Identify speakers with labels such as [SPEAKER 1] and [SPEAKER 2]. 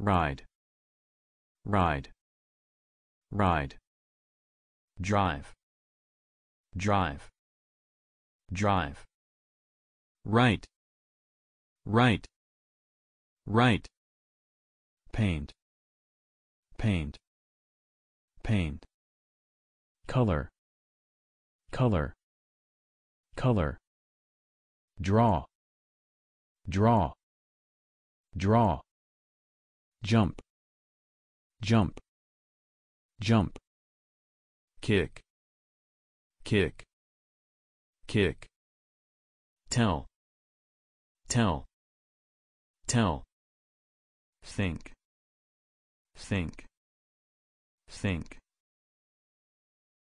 [SPEAKER 1] ride ride ride drive drive drive right right right paint paint paint color color color draw draw draw jump jump jump kick kick kick tell tell tell think think think